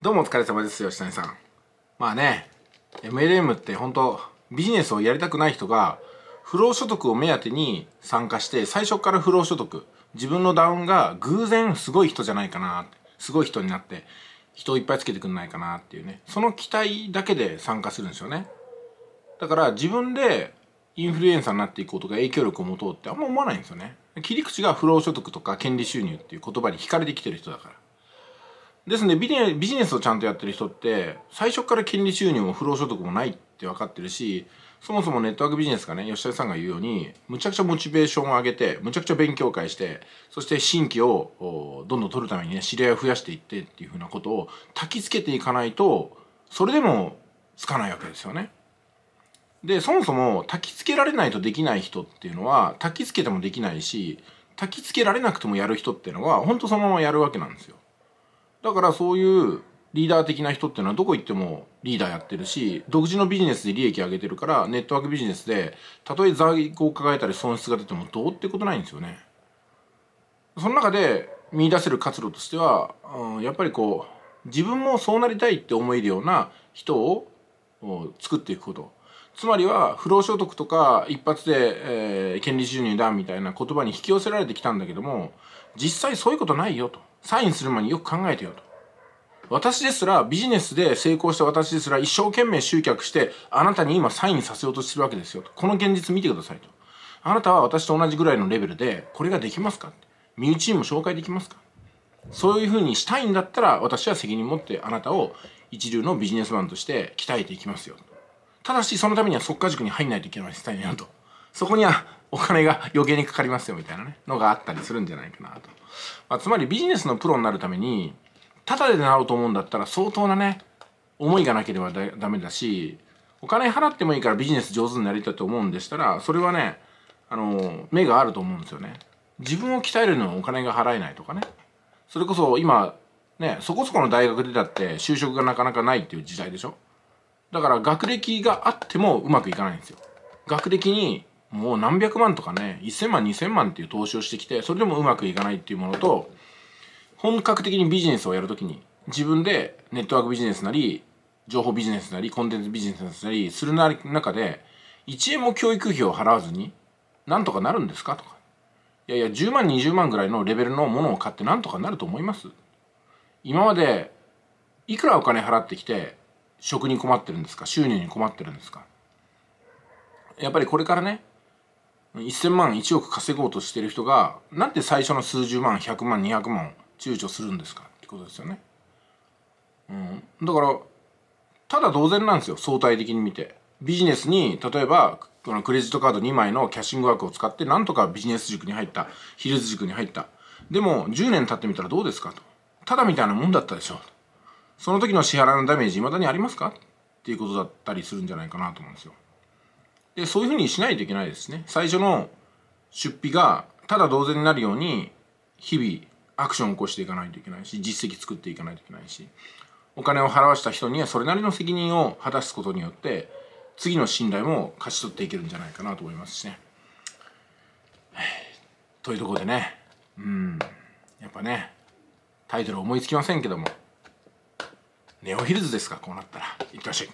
どうもお疲れ様です吉谷さんまあね MLM って本当ビジネスをやりたくない人が不労所得を目当てに参加して最初から不労所得自分のダウンが偶然すごい人じゃないかなすごい人になって人をいっぱいつけてくんないかなっていうねその期待だけで参加するんですよねだから自分でインフルエンサーになっていこうとか影響力を持とうってあんま思わないんですよね切り口が不労所得とか権利収入っていう言葉に惹かれてきてる人だからですねビジビジネスをちゃんとやってる人って最初から金利収入も不労所得もないって分かってるしそもそもネットワークビジネスがね吉田さんが言うようにむちゃくちゃモチベーションを上げてむちゃくちゃ勉強会してそして新規をどんどん取るためにね知り合いを増やしていってっていうふうなことを焚きつけていかないとそれでもつかないわけですよね。でそもそも焚きつけられないとできない人っていうのは焚きつけてもできないし焚きつけられなくてもやる人っていうのは本当そのままやるわけなんですよ。だからそういうリーダー的な人っていうのはどこ行ってもリーダーやってるし独自のビジネスで利益上げてるからネットワークビジネスでたとえ在庫を抱えたり損失が出てもどうってことないんですよね。その中で見出せる活路としては、うん、やっぱりこう自分もそうなりたいって思えるような人を作っていくことつまりは不労所得とか一発で、えー、権利収入だみたいな言葉に引き寄せられてきたんだけども実際そういうことないよとサインする前によく考えてよと。私ですら、ビジネスで成功した私ですら、一生懸命集客して、あなたに今サインさせようとしてるわけですよと。この現実見てくださいと。あなたは私と同じぐらいのレベルで、これができますか身内にも紹介できますかそういうふうにしたいんだったら、私は責任持ってあなたを一流のビジネスマンとして鍛えていきますよ。ただし、そのためには即可塾に入んないといけないですよと。そこにはお金が余計にかかりますよみたいなねのがあったりするんじゃないかなと、まあ、つまりビジネスのプロになるためにタダで習うと思うんだったら相当なね思いがなければダメだしお金払ってもいいからビジネス上手になりたいと思うんでしたらそれはねあの目があると思うんですよね自分を鍛えるのにお金が払えないとかねそれこそ今ねそこそこの大学出たって就職がなかなかないっていう時代でしょだから学歴があってもうまくいかないんですよ学歴にもう何百万とかね1000万2000万っていう投資をしてきてそれでもうまくいかないっていうものと本格的にビジネスをやるときに自分でネットワークビジネスなり情報ビジネスなりコンテンツビジネスなりする中で1円も教育費を払わずになんとかなるんですかとかいやいや10万20万ぐらいのレベルのものを買ってなんとかなると思います今までいくらお金払ってきて食に困ってるんですか収入に困ってるんですかやっぱりこれからね1000万1億稼ごうとしてる人がなんで最初の数十万100万200万躊躇するんですかってことですよね。うん、だからただ同然なんですよ相対的に見て。ビジネスに例えばこのクレジットカード2枚のキャッシング枠を使ってなんとかビジネス塾に入ったヒルズ塾に入ったでも10年経ってみたらどうですかとただみたいなもんだったでしょその時の支払いのダメージいまだにありますかっていうことだったりするんじゃないかなと思うんですよ。でそういうふうにしないといけないですね最初の出費がただ同然になるように日々アクションを起こしていかないといけないし実績作っていかないといけないしお金を払わした人にはそれなりの責任を果たすことによって次の信頼も勝ち取っていけるんじゃないかなと思いますしね。というとこでねうんやっぱねタイトル思いつきませんけどもネオヒルズですかこうなったらいってらっしゃい。